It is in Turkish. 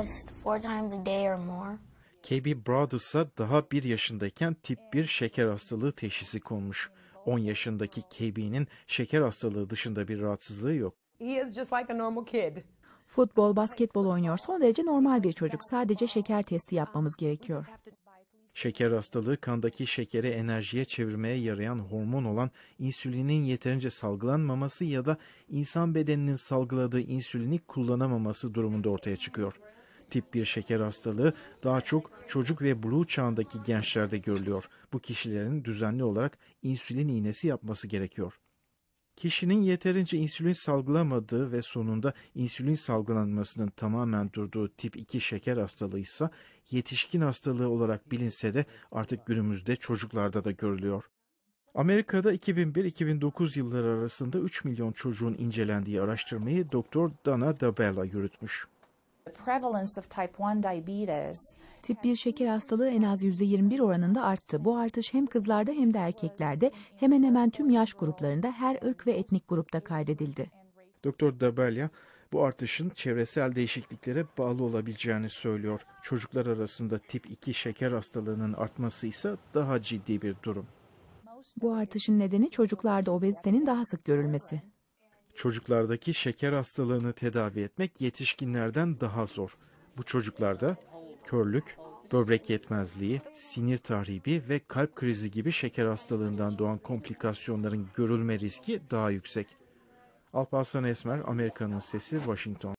chest four times a day or more. KB Broadus'a daha bir yaşındayken tip 1 şeker hastalığı teşhisi konmuş. 10 yaşındaki KB'nin şeker hastalığı dışında bir rahatsızlığı yok. He is just like a normal kid. Futbol, basketbol oynuyor. Son derece normal bir çocuk. Sadece şeker testi yapmamız gerekiyor. Şeker hastalığı kandaki şekeri enerjiye çevirmeye yarayan hormon olan insülinin yeterince salgılanmaması ya da insan bedeninin salgıladığı insülini kullanamaması durumunda ortaya çıkıyor. Tip bir şeker hastalığı daha çok çocuk ve buluğ çağındaki gençlerde görülüyor. Bu kişilerin düzenli olarak insülin iğnesi yapması gerekiyor. Kişinin yeterince insülin salgılamadığı ve sonunda insülin salgılanmasının tamamen durduğu tip 2 şeker hastalığı ise yetişkin hastalığı olarak bilinse de artık günümüzde çocuklarda da görülüyor. Amerika'da 2001-2009 yılları arasında 3 milyon çocuğun incelendiği araştırmayı Dr. Dana Dabella yürütmüş. Tip 1 şeker hastalığı en az %21 oranında arttı. Bu artış hem kızlarda hem de erkeklerde hemen hemen tüm yaş gruplarında her ırk ve etnik grupta kaydedildi. Doktor Dabelya bu artışın çevresel değişikliklere bağlı olabileceğini söylüyor. Çocuklar arasında tip 2 şeker hastalığının artması ise daha ciddi bir durum. Bu artışın nedeni çocuklarda obezitenin daha sık görülmesi. Çocuklardaki şeker hastalığını tedavi etmek yetişkinlerden daha zor. Bu çocuklarda körlük, böbrek yetmezliği, sinir tahribi ve kalp krizi gibi şeker hastalığından doğan komplikasyonların görülme riski daha yüksek. Alparslan Esmer, Amerika'nın Sesi, Washington.